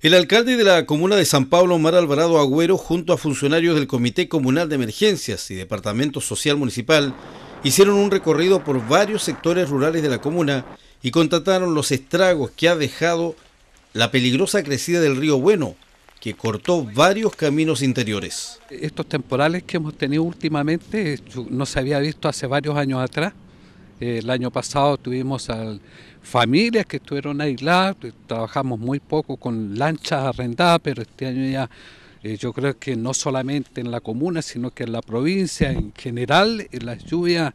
El alcalde de la comuna de San Pablo, Omar Alvarado Agüero, junto a funcionarios del Comité Comunal de Emergencias y Departamento Social Municipal, hicieron un recorrido por varios sectores rurales de la comuna y contrataron los estragos que ha dejado la peligrosa crecida del río Bueno, que cortó varios caminos interiores. Estos temporales que hemos tenido últimamente no se había visto hace varios años atrás el año pasado tuvimos a familias que estuvieron aisladas, pues, trabajamos muy poco con lanchas arrendadas, pero este año ya eh, yo creo que no solamente en la comuna, sino que en la provincia en general eh, las lluvias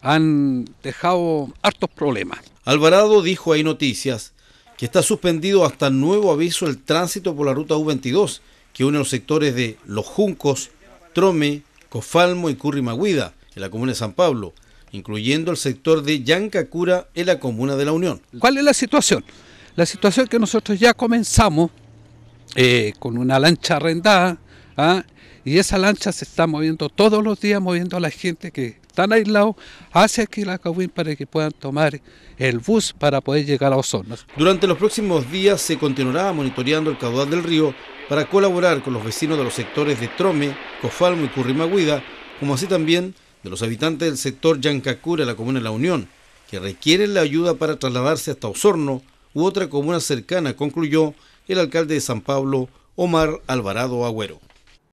han dejado hartos problemas. Alvarado dijo ahí noticias que está suspendido hasta nuevo aviso el tránsito por la ruta U22 que une los sectores de Los Juncos, Trome, Cofalmo y Currimaguida en la comuna de San Pablo incluyendo el sector de Yancacura en la comuna de La Unión. ¿Cuál es la situación? La situación que nosotros ya comenzamos eh, con una lancha arrendada ¿ah? y esa lancha se está moviendo todos los días, moviendo a la gente que están aislados hacia aquí la cabuín para que puedan tomar el bus para poder llegar a Osorno. Durante los próximos días se continuará monitoreando el caudal del río para colaborar con los vecinos de los sectores de Trome, Cofalmo y Currimagüida, como así también de los habitantes del sector Yancacura, la comuna de La Unión, que requieren la ayuda para trasladarse hasta Osorno u otra comuna cercana, concluyó el alcalde de San Pablo, Omar Alvarado Agüero.